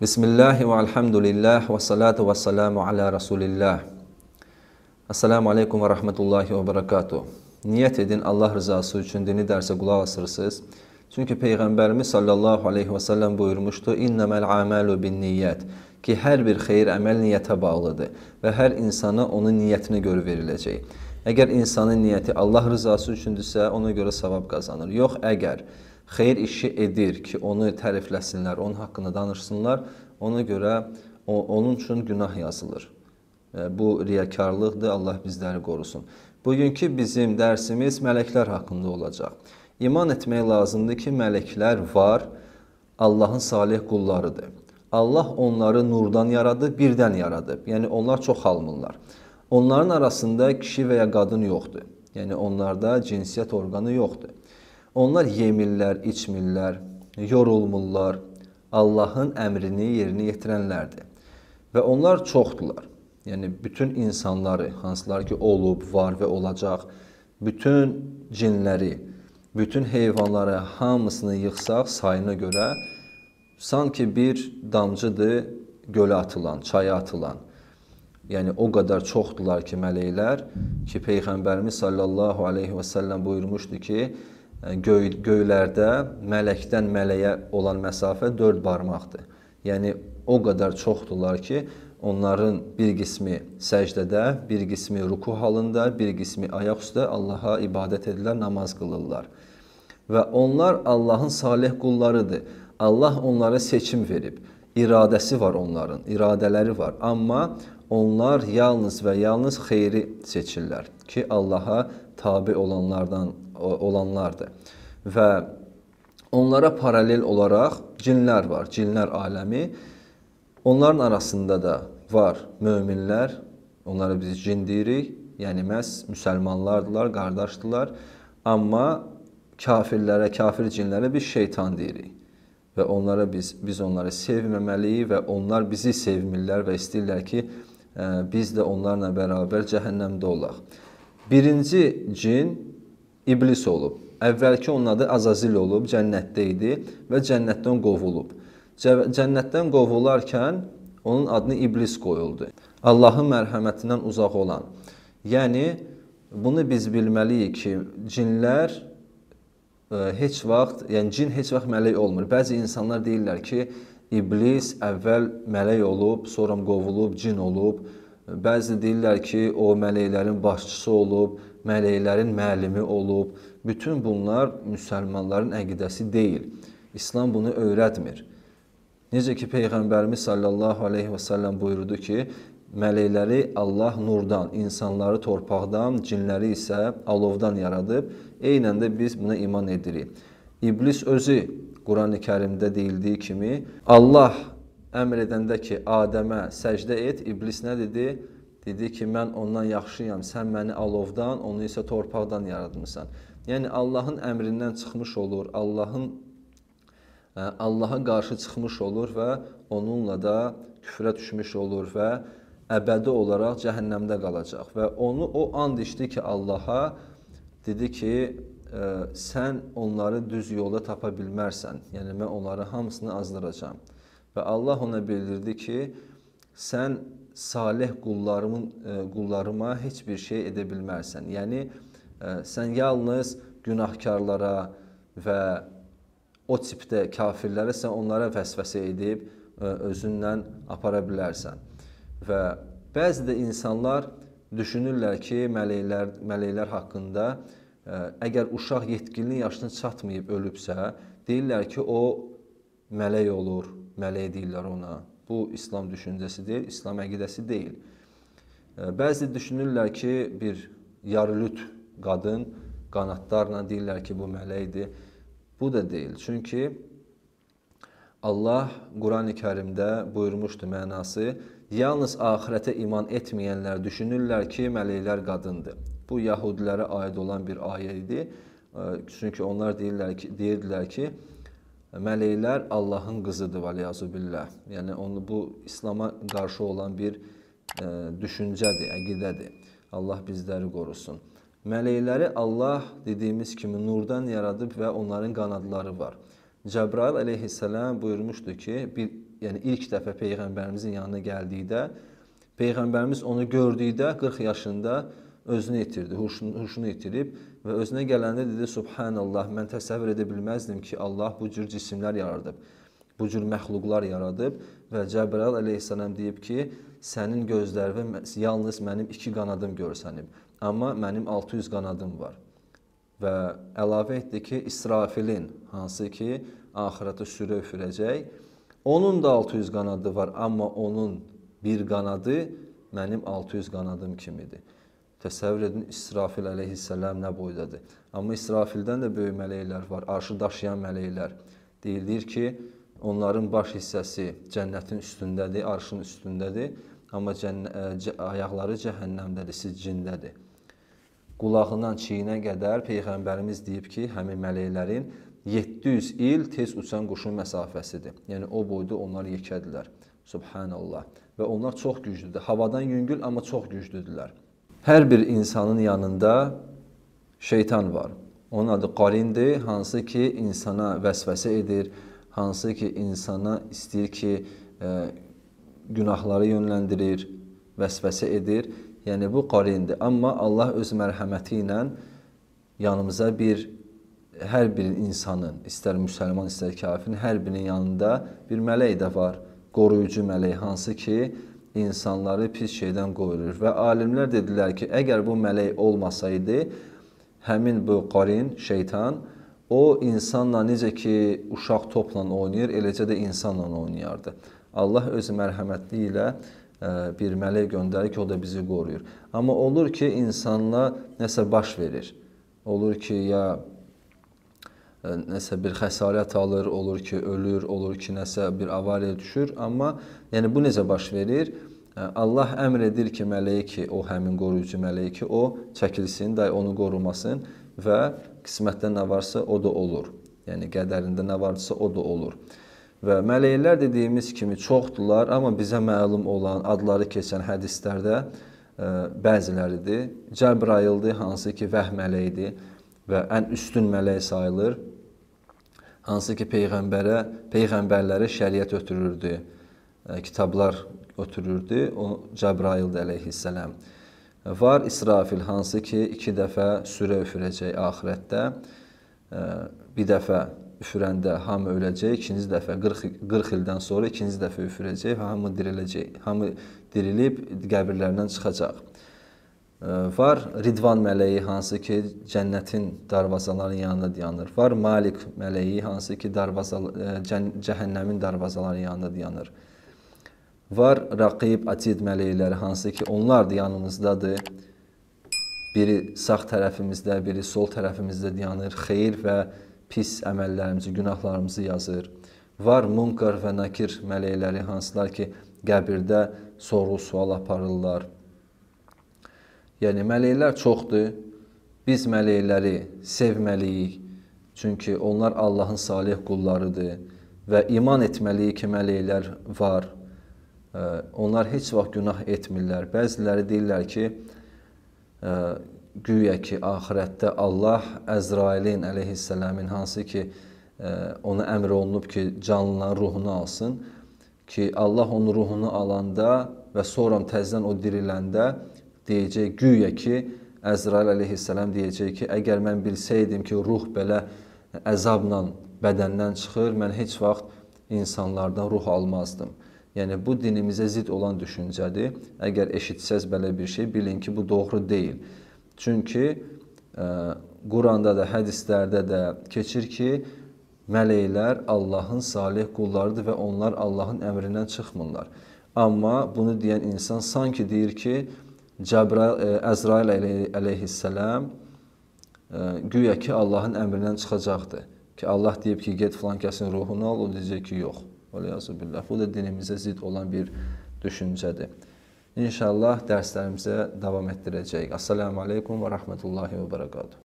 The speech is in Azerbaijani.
Bismillah wa alhamdulillah wa salatu wa salamu ala rasulillah. Assalamu aleykum və rəhmətullahi və bərəkatuh. Niyyət edin Allah rızası üçün dini dərsə qulaq asırsınız. Çünki Peyğəmbərimiz sallallahu aleyhi və səlləm buyurmuşdu, İnnəməl əməlu bin niyyət ki, hər bir xeyir əməl niyyətə bağlıdır və hər insana onun niyyətinə görə veriləcək. Əgər insanın niyyəti Allah rızası üçündürsə, ona görə savab qazanır. Yox, əgər xeyir işi edir ki, onu tərifləsinlər, onun haqqında danışsınlar, ona görə o, onun üçün günah yazılır. E, bu riyakarlıqdır, Allah bizləri qorusun. Bugünkü bizim dərsimiz mələklər haqqında olacaq. İman etmək lazımdır ki, mələklər var, Allahın salih qullarıdır. Allah onları nurdan yaradıb, birdən yaradıb. Yəni onlar çoxalmırlar. Onların arasında kişi və ya qadın yoxdur. Yəni onlarda cinsiyyət orqanı yoxdur. Onlar yemirlər, içmirlər, yorulmurlar. Allahın əmrini yerinə yetirənlərdir. Və onlar çoxdular. Yəni bütün insanları, hansılar ki olub, var və olacaq, bütün cinləri, bütün heyvanları hamısını yığsaq sayına görə sanki bir damcıdır gölə atılan, çaya atılan. Yəni o qədər çoxdular ki mələklər ki peyğəmbərimiz sallallahu alayhi və sallam buyurmuşdu ki, göy, göylərdə mələkdən mələyə olan məsafə 4 barmaqdır. Yəni o qədər çoxdular ki, onların bir qismi səcdədə, bir qismi ruku halında, bir qismi ayaq üstə Allah'a ibadət edirlər, namaz qılırlar. Və onlar Allahın salih qullarıdır. Allah onlara seçim verib. İradəsi var onların, iradələri var. Amma onlar yalnız və yalnız xeyri seçirlər ki, Allah'a tabe olanlardan olanlardır. Və onlara paralel olaraq cinlər var, cinlər aləmi. Onların arasında da var möminlər, onlara biz cin deyirik. Yəni məs müsəlmanlardılar, qardaşdılar. Amma kafirlərə, kafir cinlərə biz şeytan deyirik. Və onlara biz biz onları sevməməliyik və onlar bizi sevmirlər və istəyirlər ki, e, biz də onlarla bərabər cəhənnəmdə olaq. Birinci cin iblis olub. Əvvəlki onun adı Azazil olub, cənnətdə idi və cənnətdən qovulub. Cənnətdən qovularkən onun adını iblis qoyuldu. Allahın mərhəmətindən uzaq olan. Yəni bunu biz bilməliyik ki, cinlər ə, e, heç vaxt, yəni cin heç vaxt mələk olmur. Bəzi insanlar deyirlər ki, iblis əvvəl mələk olub, sonra qovulub, cin olub. Bəzi deyirlər ki, o mələklərin başçısı olub mələklərin müəllimi olub. Bütün bunlar müsəlmanların əqidəsi deyil. İslam bunu öyrətmir. Necə ki peyğəmbərimiz sallallahu alayhi və sallam buyurdu ki, mələkləri Allah nurdan, insanları torpaqdan, cinləri isə alovdan yaradıb. Eynən də biz buna iman edirik. İblis özü Qurani-Kərimdə deyildiyi kimi Allah əmr edəndə ki, Adəmə səcdə et, iblis nə dedi? Dedi ki, mən ondan yaxşıyam, sən məni alovdan, onu isə torpaqdan yaratmısan. Yəni Allahın əmrindən çıxmış olur, Allahın e, Allaha qarşı çıxmış olur və onunla da küfrə düşmüş olur və əbədi olaraq cəhənnəmdə qalacaq və onu o and içdi ki, Allaha dedi ki, ə, e, sən onları düz yola tapa bilmərsən. Yəni mən onları hamısını azdıracağam. Və Allah ona bildirdi ki, sən salih qullarımın e, qullarıma heç bir şey edə bilmərsən. Yəni e, sən yalnız günahkarlara və o tipdə kafirlərə sən onlara vəsvəsə edib e, özünlə apara bilərsən. Və bəzi də insanlar düşünürlər ki, mələklər mələklər haqqında əgər uşaq yetkinlik yaşına çatmayıb ölübsə, deyirlər ki, o mələk olur, mələk deyirlər ona. Bu İslam düşüncəsi deyil, İslam əqidəsi deyil. E, bəzi düşünürlər ki, bir yarılüt qadın qanadlarla deyirlər ki, bu mələkdir. Bu da deyil. Çünki Allah Qurani Kərimdə buyurmuşdu mənası, yalnız axirətə iman etməyənlər düşünürlər ki, mələklər qadındır. Bu yahudilərə aid olan bir ayə idi. E, çünki onlar deyirlər ki, deyirdilər ki, mələklər Allahın qızıdır valiyazu billah. Yəni onu bu İslam'a qarşı olan bir e, düşüncədir, əqidədir. Allah bizləri qorusun. Mələkləri Allah dediyimiz kimi nurdan yaradıb və onların qanadları var. Cəbrail əleyhissalam buyurmuşdu ki, bir yəni ilk dəfə peyğəmbərimizin yanına gəldikdə peyğəmbərimiz onu gördükdə 40 yaşında özünü itirdi, huşunu, huşunu itirib və özünə gələndə dedi: "Subhanallah, mən təsəvvür edə bilməzdim ki, Allah bu cür cisimlər yaradıb, bu cür məxluqlar yaradıb." Və Cəbrayil əleyhissalam deyib ki, "Sənin gözlərin yalnız mənim 2 qanadım görsənib, amma mənim 600 qanadım var." Və əlavə etdi ki, İsrafilin, hansı ki, axirətə sürə üfürəcək, onun da 600 qanadı var, amma onun bir qanadı mənim 600 qanadım kimidir. Təsəvvür edin İsrafil əleyhissəlam nə boydadır. Amma İsrafildən də böyük mələklər var, arşı daşıyan mələklər. Deyilir ki, onların baş hissəsi cənnətin üstündədir, arşın üstündədir, amma cənn ayaqları cəhənnəmdədir, siccindədir. Qulağından çiyinə qədər peyğəmbərimiz deyib ki, həmin mələklərin 700 il tez uçan quşun məsafəsidir. Yəni o boyda onlar yekədilər. Subhanallah. Və onlar çox güclüdür. Havadan yüngül amma çox güclüdülər. Hər bir insanın yanında şeytan var. Onun adı qarindir, hansı ki insana vəsvəsə edir, hansı ki insana istəyir ki e, günahları yönləndirir, vəsvəsə edir. Yəni bu qarindir. Amma Allah öz mərhəməti ilə yanımıza bir hər bir insanın, istər müsəlman, istər kafirin hər birinin yanında bir mələk də var. Qoruyucu mələk hansı ki insanları pis şeydən qoruyur. Və alimlər dedilər ki, əgər bu mələk olmasaydı, həmin bu qarin, şeytan, o insanla necə ki uşaq topla oynayır, eləcə də insanla oynayardı. Allah öz mərhəmətli ilə e, bir mələk göndərir ki, o da bizi qoruyur. Amma olur ki, insanla nəsə baş verir. Olur ki, ya nəsə bir xəsarət alır, olur ki, ölür, olur ki, nəsə bir avariya düşür, amma yəni bu necə baş verir? Allah əmr edir ki, mələyə ki, o həmin qoruyucu mələyə ki, o çəkilsin, day onu qorumasın və qismətdə nə varsa o da olur. Yəni qədərində nə varsa o da olur. Və mələylər dediyimiz kimi çoxdular, amma bizə məlum olan adları keçən hədislərdə bəziləridir. Cəbraildir, hansı ki, vəhm mələyidir və ən üstün mələk sayılır hansı ki peyğəmbərə, peyğəmbərlərə şəriət ötürürdü, e, kitablar ötürürdü. O Cəbraildir əleyhissalam. Var İsrafil hansı ki 2 dəfə sürə üfürəcək axirətdə. E, bir dəfə üfürəndə hamı öləcək, ikinci dəfə 40 40 ildən sonra ikinci dəfə üfürəcək, hamı diriləcək. Hamı dirilib qəbirlərindən çıxacaq. Var Ridvan mələyi, hansı ki, cənnətin darvazalarının yanında dayanır. Var Malik mələyi, hansı ki, darvaza e, cəhənnəmin darvazalarının yanında dayanır. Var Raqib, Atid mələkləri, hansı ki, onlar da yanımızdadır. Biri sağ tərəfimizdə, biri sol tərəfimizdə dayanır. Xeyir və pis əməllərimizi, günahlarımızı yazır. Var Munkar və Nakir mələkləri, hansılar ki, qəbirdə sorğu-sual aparırlar Yəni mələklər çoxdur. Biz mələkləri sevməliyik. Çünki onlar Allahın salih qullarıdır və iman etməliyik ki, mələklər var. Onlar heç vaxt günah etmirlər. Bəziləri deyirlər ki, güya ki, axirətdə Allah Əzrailin əleyhissəlamın hansı ki, ona əmr olunub ki, canlıların ruhunu alsın ki, Allah onun ruhunu alanda və sonra təzədən o diriləndə deyəcək güya ki, Əzrail əleyhissalam deyəcək ki, əgər mən bilsəydim ki, ruh belə əzabla bədəndən çıxır, mən heç vaxt insanlardan ruh almazdım. Yəni bu dinimizə zid olan düşüncədir. Əgər eşitsəz belə bir şey, bilin ki, bu doğru deyil. Çünki ə, e, Quranda da, hədislərdə də keçir ki, mələklər Allahın salih qullarıdır və onlar Allahın əmrindən çıxmırlar. Amma bunu deyən insan sanki deyir ki, Cəbrail, e, Əzrail əleyhissəlam e, güya ki, Allahın əmrindən çıxacaqdı. Ki, Allah deyib ki, get filan kəsin ruhunu al, o deyəcək ki, yox. Vəliyəzübillah. Bu da dinimizə zidd olan bir düşüncədir. İnşallah dərslərimizə davam etdirəcəyik. Assalamu aleykum və rəhmətullahi və bərəkatuhu.